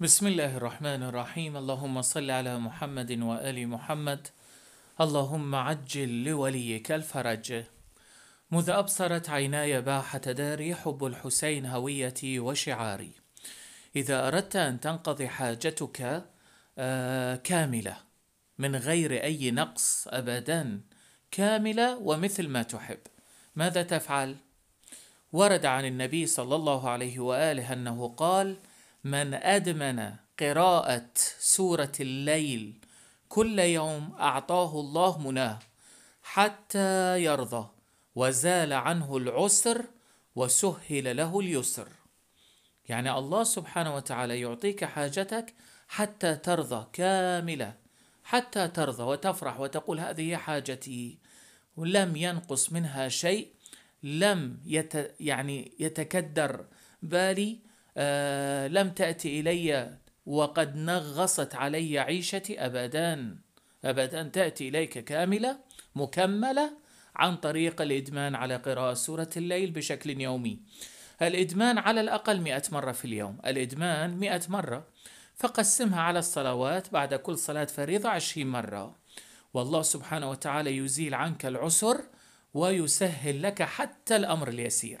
بسم الله الرحمن الرحيم اللهم صل على محمد وآل محمد اللهم عجل لوليك الفرج مذ أبصرت عيناي باحة داري حب الحسين هويتي وشعاري إذا أردت أن تنقضي حاجتك آه كاملة من غير أي نقص أبدا كاملة ومثل ما تحب ماذا تفعل؟ ورد عن النبي صلى الله عليه وآله أنه قال: من أدمن قراءة سورة الليل كل يوم أعطاه الله مناه حتى يرضى وزال عنه العسر وسهل له اليسر يعني الله سبحانه وتعالى يعطيك حاجتك حتى ترضى كاملة حتى ترضى وتفرح وتقول هذه حاجتي لم ينقص منها شيء لم يت يعني يتكدر بالي آه، لم تأتي إلي وقد نغصت علي عيشتي أبدا أبدا تأتي إليك كاملة مكملة عن طريق الإدمان على قراءة سورة الليل بشكل يومي الإدمان على الأقل مئة مرة في اليوم الإدمان مئة مرة فقسمها على الصلوات بعد كل صلاة فريضة عشرين مرة والله سبحانه وتعالى يزيل عنك العسر ويسهل لك حتى الأمر اليسير